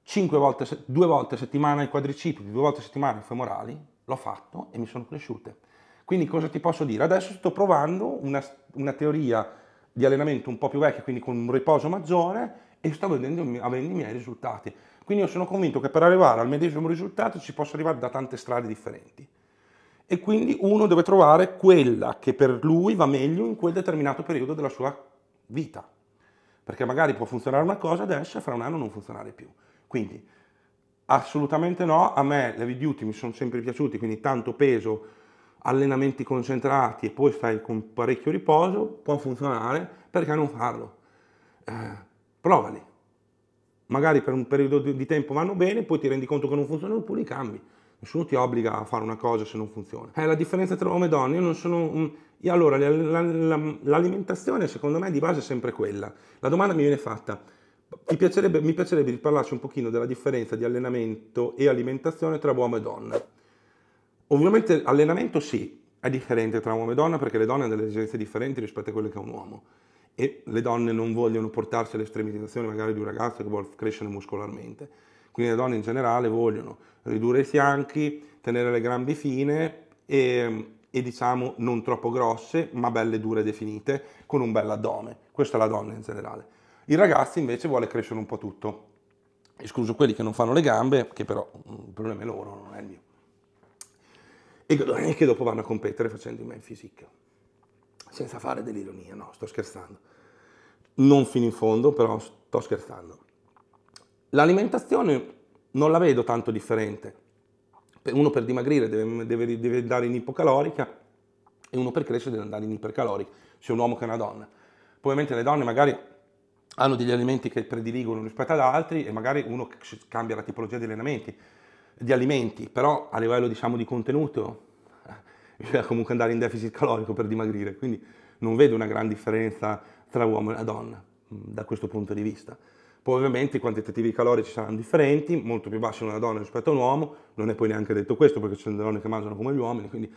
5 volte, 2 volte a settimana i quadricipiti, 2 volte a settimana i femorali, l'ho fatto e mi sono cresciute. Quindi cosa ti posso dire? Adesso sto provando una, una teoria di allenamento un po' più vecchia, quindi con un riposo maggiore e sto vedendo, avendo i miei risultati. Quindi io sono convinto che per arrivare al medesimo risultato ci possa arrivare da tante strade differenti. E quindi uno deve trovare quella che per lui va meglio in quel determinato periodo della sua vita. Perché magari può funzionare una cosa adesso e fra un anno non funzionare più. Quindi Assolutamente no, a me le l'heavy duty mi sono sempre piaciuti, quindi tanto peso, allenamenti concentrati e poi stai con parecchio riposo, può funzionare, perché non farlo? Eh, provali. Magari per un periodo di tempo vanno bene, poi ti rendi conto che non funzionano, oppure li cambi. Nessuno ti obbliga a fare una cosa se non funziona. È eh, la differenza tra uomo e donna. Io non sono... Un... Io allora, l'alimentazione secondo me di base è sempre quella. La domanda mi viene fatta, piacerebbe, mi piacerebbe parlarci un pochino della differenza di allenamento e alimentazione tra uomo e donna. Ovviamente allenamento sì, è differente tra uomo e donna perché le donne hanno delle esigenze differenti rispetto a quelle che ha un uomo e le donne non vogliono portarsi all'estremizzazione magari di un ragazzo che vuole crescere muscolarmente. Quindi le donne in generale vogliono ridurre i fianchi, tenere le gambe fine e, e diciamo non troppo grosse ma belle dure e definite con un bel addome. Questa è la donna in generale il ragazzo invece vuole crescere un po' tutto, escluso quelli che non fanno le gambe, che però mm, il problema è loro, non è il mio. E che dopo vanno a competere facendo in man physique, senza fare dell'ironia, no, sto scherzando. Non fino in fondo, però sto scherzando. L'alimentazione non la vedo tanto differente. Uno per dimagrire deve, deve, deve andare in ipocalorica e uno per crescere deve andare in ipercalorica, sia un uomo che una donna. ovviamente le donne magari hanno degli alimenti che prediligono rispetto ad altri e magari uno cambia la tipologia di allenamenti, di alimenti, però a livello diciamo di contenuto eh, bisogna comunque andare in deficit calorico per dimagrire, quindi non vedo una gran differenza tra uomo e donna mm, da questo punto di vista. Poi ovviamente i quantitativi calorici saranno differenti, molto più bassi una donna rispetto a un uomo, non è poi neanche detto questo perché ci sono delle donne che mangiano come gli uomini, quindi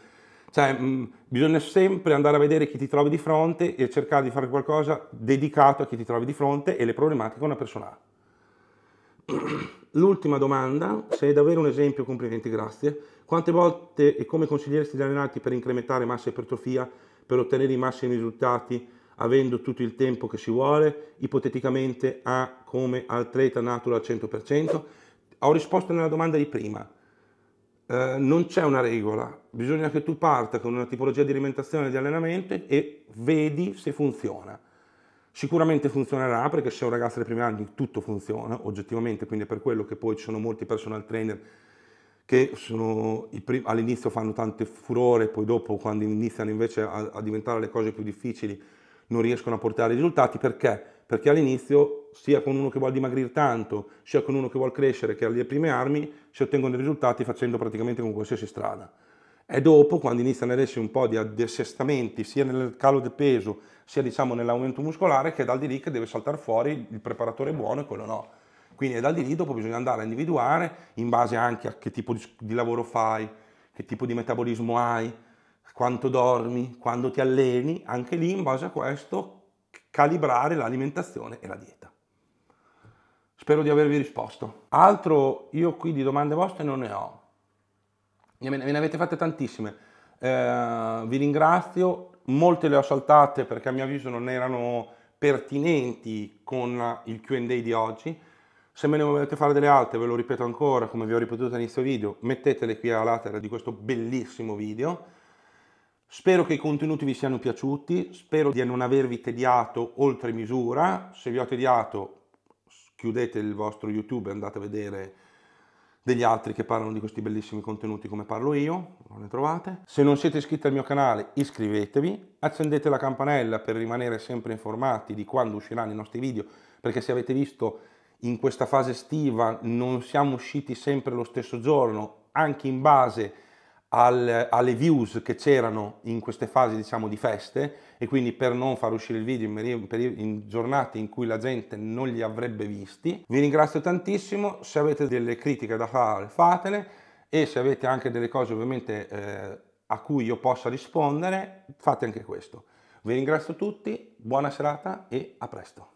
cioè, mh, mm, bisogna sempre andare a vedere chi ti trovi di fronte e cercare di fare qualcosa dedicato a chi ti trovi di fronte e le problematiche che una persona ha. L'ultima domanda, sei davvero un esempio, complimenti, grazie. Quante volte e come consiglieresti di allenarti per incrementare massa e ipertrofia, per ottenere i massimi risultati, avendo tutto il tempo che si vuole, ipoteticamente a come atleta natural al 100%? Ho risposto nella domanda di prima, eh, non c'è una regola, bisogna che tu parta con una tipologia di alimentazione e di allenamento e vedi se funziona. Sicuramente funzionerà perché se un ragazzo dei primi anni tutto funziona oggettivamente, quindi è per quello che poi ci sono molti personal trainer che primi, all'inizio fanno tante furore, poi dopo quando iniziano invece a, a diventare le cose più difficili non riescono a portare risultati perché? Perché all'inizio sia con uno che vuole dimagrire tanto, sia con uno che vuole crescere, che ha le prime armi, si ottengono risultati facendo praticamente con qualsiasi strada. E dopo, quando iniziano ad esserci un po' di assestamenti, sia nel calo del peso, sia diciamo nell'aumento muscolare, che è dal di lì che deve saltare fuori il preparatore buono e quello no. Quindi è dal di lì dopo bisogna andare a individuare, in base anche a che tipo di lavoro fai, che tipo di metabolismo hai, quanto dormi, quando ti alleni, anche lì in base a questo calibrare l'alimentazione e la dieta. Spero di avervi risposto. Altro io qui di domande vostre non ne ho. Me ne avete fatte tantissime. Eh, vi ringrazio, molte le ho saltate perché a mio avviso non erano pertinenti con il QA di oggi. Se me ne volete fare delle altre, ve lo ripeto ancora, come vi ho ripetuto all'inizio video, mettetele qui alla laterale di questo bellissimo video. Spero che i contenuti vi siano piaciuti, spero di non avervi tediato oltre misura. Se vi ho tediato chiudete il vostro YouTube e andate a vedere degli altri che parlano di questi bellissimi contenuti come parlo io, non ne trovate. Se non siete iscritti al mio canale iscrivetevi, accendete la campanella per rimanere sempre informati di quando usciranno i nostri video, perché se avete visto in questa fase estiva non siamo usciti sempre lo stesso giorno, anche in base a al, alle views che c'erano in queste fasi diciamo di feste e quindi per non far uscire il video in, in giornate in cui la gente non li avrebbe visti. Vi ringrazio tantissimo, se avete delle critiche da fare fatele e se avete anche delle cose ovviamente eh, a cui io possa rispondere fate anche questo. Vi ringrazio tutti, buona serata e a presto.